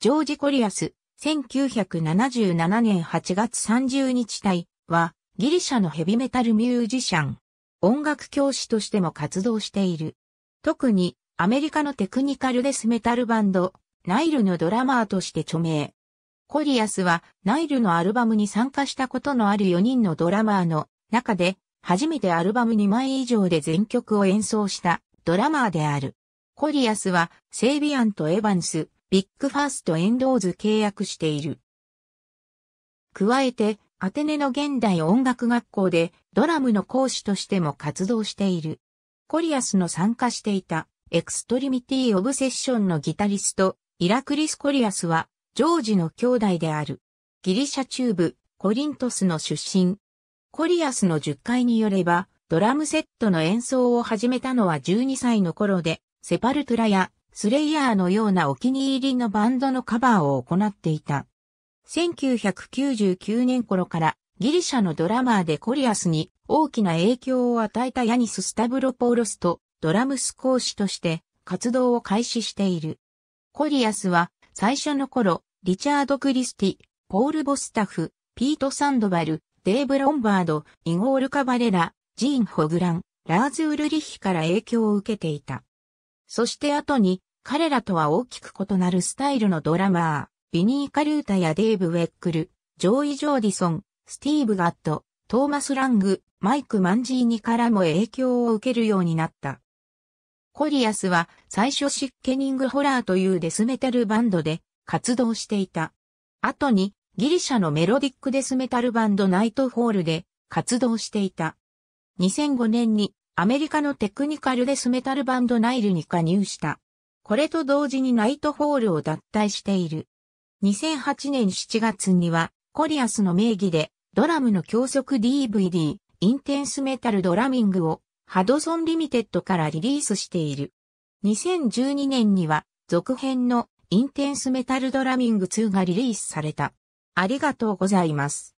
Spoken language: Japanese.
ジョージ・コリアス、1977年8月30日隊は、ギリシャのヘビメタルミュージシャン。音楽教師としても活動している。特に、アメリカのテクニカルデスメタルバンド、ナイルのドラマーとして著名。コリアスは、ナイルのアルバムに参加したことのある4人のドラマーの中で、初めてアルバム2枚以上で全曲を演奏したドラマーである。コリアスは、セイビアンとエヴァンス、ビッグファーストエンドーズ契約している。加えて、アテネの現代音楽学校でドラムの講師としても活動している。コリアスの参加していたエクストリミティ・オブセッションのギタリスト、イラクリス・コリアスは、ジョージの兄弟である。ギリシャ中部、コリントスの出身。コリアスの10回によれば、ドラムセットの演奏を始めたのは12歳の頃で、セパルトラやスレイヤーのようなお気に入りのバンドのカバーを行っていた。1999年頃からギリシャのドラマーでコリアスに大きな影響を与えたヤニス・スタブロポーロスとドラムス講師として活動を開始している。コリアスは最初の頃、リチャード・クリスティ、ポール・ボスタフ、ピート・サンドバル、デーブ・ロンバード、イゴール・カバレラ、ジーン・ホグラン、ラーズ・ウルリヒから影響を受けていた。そして後に彼らとは大きく異なるスタイルのドラマー、ビニー・カルータやデーブ・ウェックル、ジョーイ・ジョーディソン、スティーブ・ガット、トーマス・ラング、マイク・マンジーニからも影響を受けるようになった。コリアスは最初シッケニング・ホラーというデスメタルバンドで活動していた。後にギリシャのメロディックデスメタルバンドナイトホールで活動していた。2005年にアメリカのテクニカルデスメタルバンドナイルに加入した。これと同時にナイトホールを脱退している。2008年7月には、コリアスの名義で、ドラムの教則 DVD、インテンスメタルドラミングを、ハドソンリミテッドからリリースしている。2012年には、続編のインテンスメタルドラミング2がリリースされた。ありがとうございます。